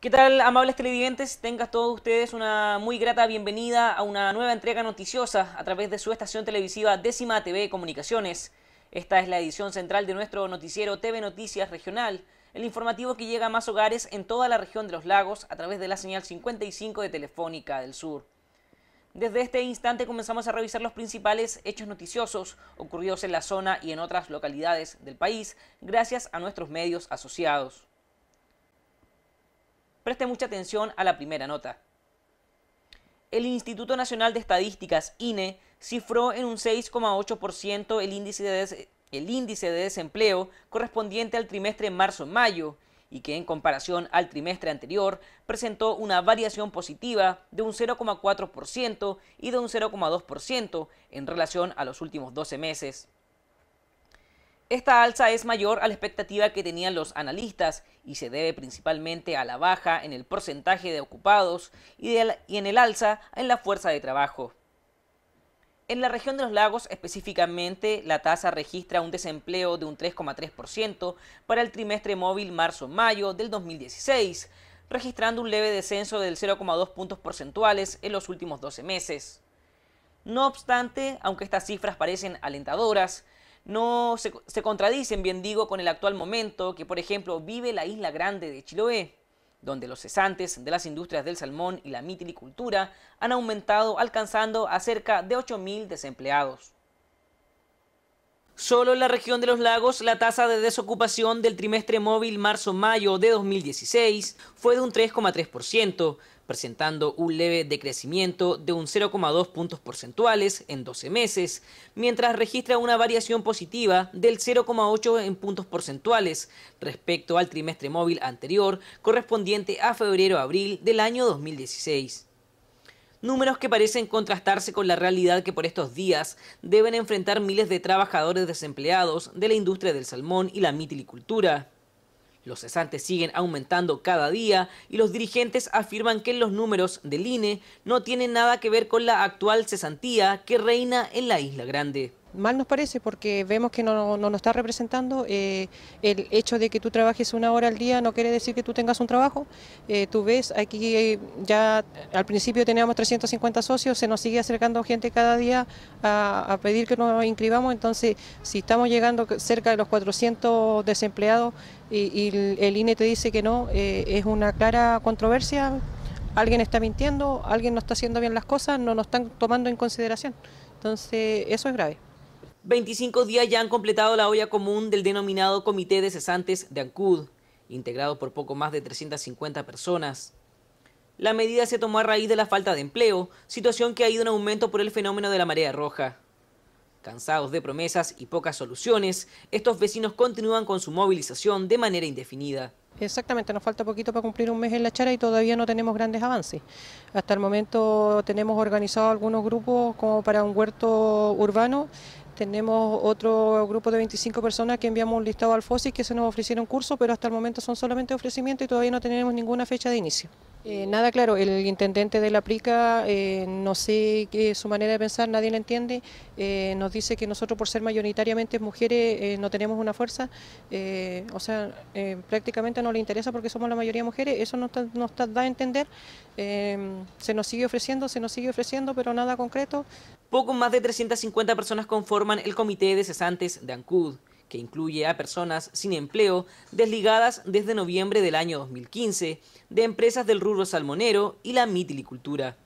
¿Qué tal, amables televidentes? Tengan todos ustedes una muy grata bienvenida a una nueva entrega noticiosa a través de su estación televisiva Décima TV Comunicaciones. Esta es la edición central de nuestro noticiero TV Noticias Regional, el informativo que llega a más hogares en toda la región de los lagos a través de la señal 55 de Telefónica del Sur. Desde este instante comenzamos a revisar los principales hechos noticiosos ocurridos en la zona y en otras localidades del país gracias a nuestros medios asociados. Preste mucha atención a la primera nota. El Instituto Nacional de Estadísticas, INE, cifró en un 6,8% el índice de desempleo correspondiente al trimestre marzo-mayo y que en comparación al trimestre anterior presentó una variación positiva de un 0,4% y de un 0,2% en relación a los últimos 12 meses. Esta alza es mayor a la expectativa que tenían los analistas y se debe principalmente a la baja en el porcentaje de ocupados y, en el alza en la fuerza de trabajo. En la región de los lagos específicamente, la tasa registra un desempleo de un 3,3% para el trimestre móvil marzo-mayo del 2016, registrando un leve descenso del 0,2 puntos porcentuales en los últimos 12 meses. No obstante, aunque estas cifras parecen alentadoras, no se, contradicen, bien digo, con el actual momento que, por ejemplo, vive la isla grande de Chiloé, donde los cesantes de las industrias del salmón y la mitilicultura han aumentado alcanzando a cerca de 8.000 desempleados. Solo en la región de los lagos, la tasa de desocupación del trimestre móvil marzo-mayo de 2016 fue de un 3,3%, presentando un leve decrecimiento de un 0,2 puntos porcentuales en 12 meses, mientras registra una variación positiva del 0,8 en puntos porcentuales respecto al trimestre móvil anterior correspondiente a febrero-abril del año 2016 números que parecen contrastarse con la realidad que por estos días deben enfrentar miles de trabajadores desempleados de la industria del salmón y la mitilicultura. Los cesantes siguen aumentando cada día y los dirigentes afirman que los números del INE no tienen nada que ver con la actual cesantía que reina en la Isla Grande mal nos parece porque vemos que no, nos está representando. Eh, el hecho de que tú trabajes una hora al día no quiere decir que tú tengas un trabajo. Eh, tú ves, aquí eh, ya al principio teníamos 350 socios, se nos sigue acercando gente cada día a, pedir que nos inscribamos. Entonces, si estamos llegando cerca de los 400 desempleados y el INE te dice que no, es una clara controversia. Alguien está mintiendo, alguien no está haciendo bien las cosas, no nos están tomando en consideración. Entonces, eso es grave. 25 días ya han completado la olla común del denominado Comité de Cesantes de ANCUD, integrado por poco más de 350 personas. La medida se tomó a raíz de la falta de empleo, situación que ha ido en aumento por el fenómeno de la marea roja. Cansados de promesas y pocas soluciones, estos vecinos continúan con su movilización de manera indefinida. Exactamente, nos falta poquito para cumplir un mes en la chara y todavía no tenemos grandes avances. Hasta el momento tenemos organizado algunos grupos como para un huerto urbano, tenemos otro grupo de 25 personas que enviamos un listado al FOSI que se nos ofrecieron cursos, pero hasta el momento son solamente ofrecimientos y todavía no tenemos ninguna fecha de inicio. Eh, nada, claro, el intendente de la Prica, eh, no sé qué su manera de pensar, nadie la entiende, eh, nos dice que nosotros por ser mayoritariamente mujeres no tenemos una fuerza, o sea, prácticamente no le interesa porque somos la mayoría mujeres, eso no nos da a entender, se nos sigue ofreciendo, se nos sigue ofreciendo, pero nada concreto. Poco más de 350 personas conforman el comité de cesantes de ANCUD que incluye a personas sin empleo desligadas desde noviembre del año 2015 de empresas del rubro salmonero y la mitilicultura.